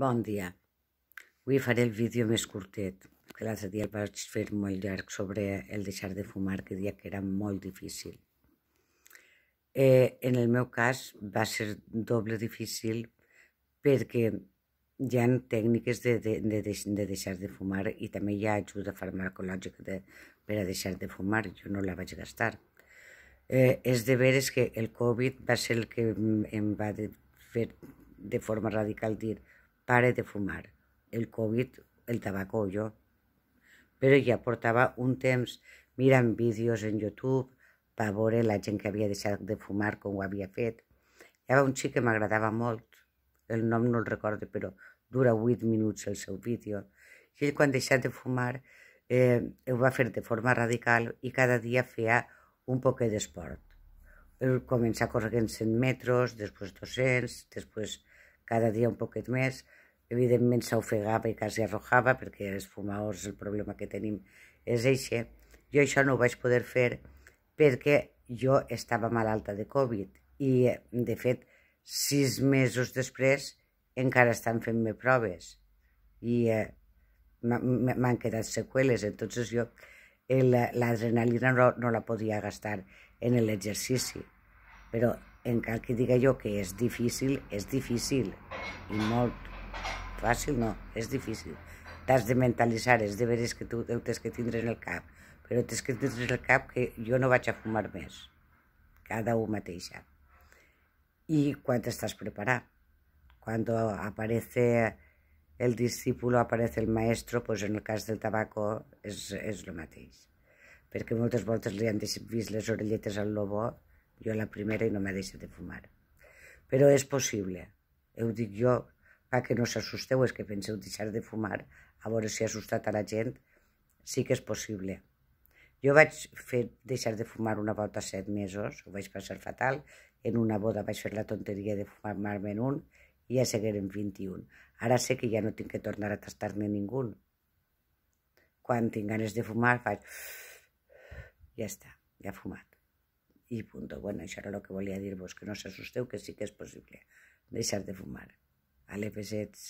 Bon dia. Avui faré el vídeo més curtet, que l'altre dia el vaig fer molt llarg sobre el deixar de fumar, que dia que era molt difícil. Eh, en el meu cas va ser doble difícil perquè hi ha tècniques de, de, de, deixar de fumar i també hi ha ajuda farmacològica de, per a deixar de fumar. Jo no la vaig gastar. Eh, és de veres que el Covid va ser el que em va fer de forma radical dir pare de fumar. El Covid, el tabaco jo. Però ja portava un temps mirant vídeos en YouTube per veure la gent que havia deixat de fumar com ho havia fet. Hi havia un xic que m'agradava molt, el nom no el recordo, però dura 8 minuts el seu vídeo. I ell, quan deixat de fumar, eh, ho va fer de forma radical i cada dia feia un poquet d'esport. Començar corrent 100 metres, després 200, després cada dia un poquet més. Evidentment s'ofegava i quasi arrojava perquè els fumadors el problema que tenim és eixe. Jo això no ho vaig poder fer perquè jo estava malalta de Covid i, de fet, sis mesos després encara estan fent-me proves i eh, m'han quedat seqüeles. Entonces jo l'adrenalina no, no la podia gastar en l'exercici, però encara que diga jo que és difícil, és difícil i molt fàcil no, és difícil. T'has de mentalitzar els deberes que tu tens que tindre en el cap, però tens que tindre en el cap que jo no vaig a fumar més, cada un mateixa. I quan estàs preparat, quan aparece el discípulo, aparece el maestro, pues en el cas del tabaco és, és el mateix. Perquè moltes voltes li han vist les orelletes al lobo jo la primera i no m'he deixat de fumar. Però és possible. Ho dic jo, que no s'assusteu, és que penseu deixar de fumar, a veure si ha assustat a la gent, sí que és possible. Jo vaig fer deixar de fumar una volta set mesos, ho vaig passar fatal, en una boda vaig fer la tonteria de fumar-me en un i ja seguirem 21. Ara sé que ja no tinc que tornar a tastar-ne ningú. Quan tinc ganes de fumar faig... Ja està, ja he fumat i punt. Bueno, això era el que volia dir-vos, que no s'assusteu, que sí que és possible deixar de fumar. Ale, besets.